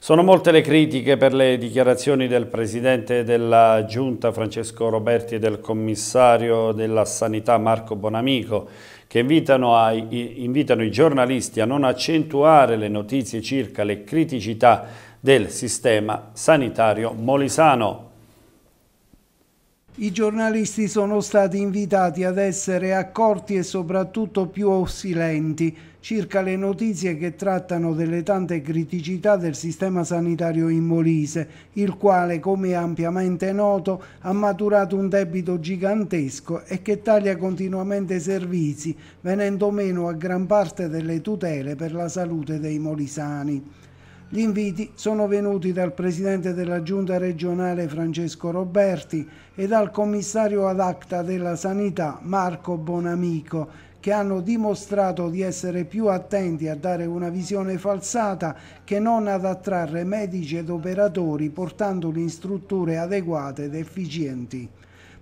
Sono molte le critiche per le dichiarazioni del Presidente della Giunta Francesco Roberti e del Commissario della Sanità Marco Bonamico che invitano, a, invitano i giornalisti a non accentuare le notizie circa le criticità del sistema sanitario molisano. I giornalisti sono stati invitati ad essere accorti e soprattutto più ossilenti circa le notizie che trattano delle tante criticità del sistema sanitario in Molise, il quale, come ampiamente noto, ha maturato un debito gigantesco e che taglia continuamente i servizi, venendo meno a gran parte delle tutele per la salute dei molisani. Gli inviti sono venuti dal presidente della giunta regionale Francesco Roberti e dal commissario ad acta della sanità Marco Bonamico che hanno dimostrato di essere più attenti a dare una visione falsata che non ad attrarre medici ed operatori portandoli in strutture adeguate ed efficienti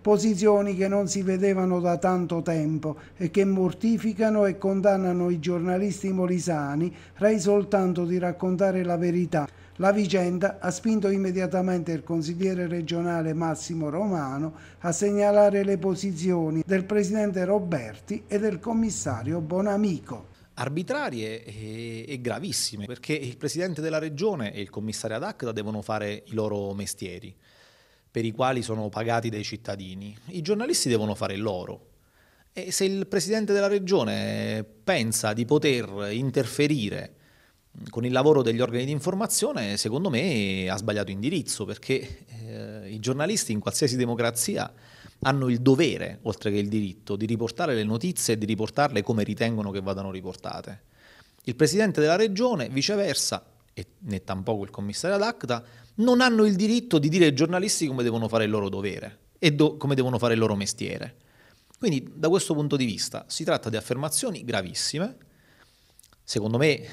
posizioni che non si vedevano da tanto tempo e che mortificano e condannano i giornalisti molisani, rei soltanto di raccontare la verità. La vicenda ha spinto immediatamente il consigliere regionale Massimo Romano a segnalare le posizioni del presidente Roberti e del commissario Bonamico arbitrarie eh, e, gravissime, perché il presidente della regione e il commissario ad ACTA devono fare i loro mestieri per i quali sono pagati dai cittadini. I giornalisti devono fare il loro. E se il presidente della regione pensa di poter interferire con il lavoro degli organi di informazione, secondo me ha sbagliato indirizzo, perché eh, i giornalisti in qualsiasi democrazia hanno il dovere, oltre che il diritto, di riportare le notizie e di riportarle come ritengono che vadano riportate. Il presidente della regione, viceversa, e né tampoco il commissario ad acta, non hanno il diritto di dire ai giornalisti come devono fare il loro dovere e do, come devono fare il loro mestiere. Quindi da questo punto di vista si tratta di affermazioni gravissime, secondo me eh,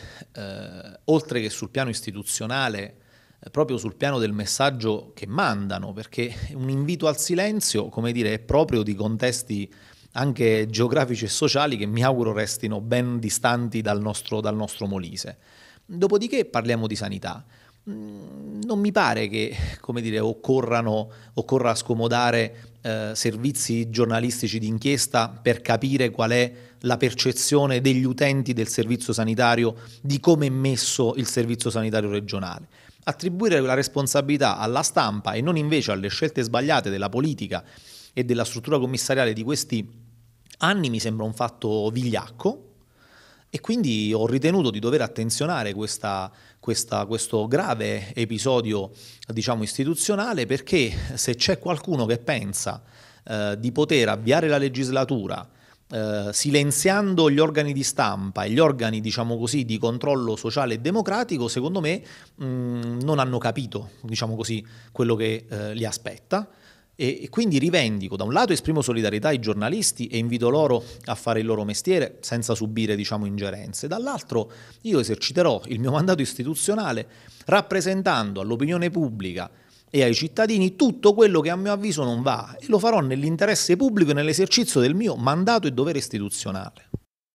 oltre che sul piano istituzionale, eh, proprio sul piano del messaggio che mandano, perché un invito al silenzio, come dire, è proprio di contesti anche geografici e sociali che mi auguro restino ben distanti dal nostro, dal nostro Molise. Dopodiché parliamo di sanità. Mm, non mi pare che dire, occorra scomodare eh, servizi giornalistici d'inchiesta per capire qual è la percezione degli utenti del servizio sanitario di come è messo il servizio sanitario regionale. Attribuire la responsabilità alla stampa e non invece alle scelte sbagliate della politica e della struttura commissariale di questi anni mi sembra un fatto vigliacco, e quindi ho ritenuto di dover attenzionare questa, questa, questo grave episodio diciamo, istituzionale perché se c'è qualcuno che pensa eh, di poter avviare la legislatura eh, silenziando gli organi di stampa e gli organi diciamo così, di controllo sociale e democratico, secondo me mh, mm, non hanno capito diciamo così, quello che eh, li aspetta. E quindi rivendico, da un lato esprimo solidarietà ai giornalisti e invito loro a fare il loro mestiere senza subire diciamo, ingerenze, dall'altro io eserciterò il mio mandato istituzionale rappresentando all'opinione pubblica e ai cittadini tutto quello che a mio avviso non va e lo farò nell'interesse pubblico e nell'esercizio del mio mandato e dovere istituzionale.